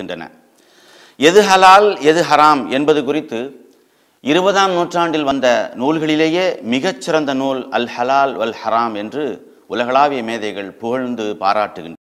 இருக்கின்றன எது ஹலால் எது ஹராம் என்பது குறித்து இருபதாம் நூற்றாண்டில் வந்த நூல்களிலேயே மிகச்சிறந்த நூல் அல் ஹலால் வல் ஹராம் என்று உலகளாவிய மேதைகள் புகழ்ந்து பாராட்டுகின்றன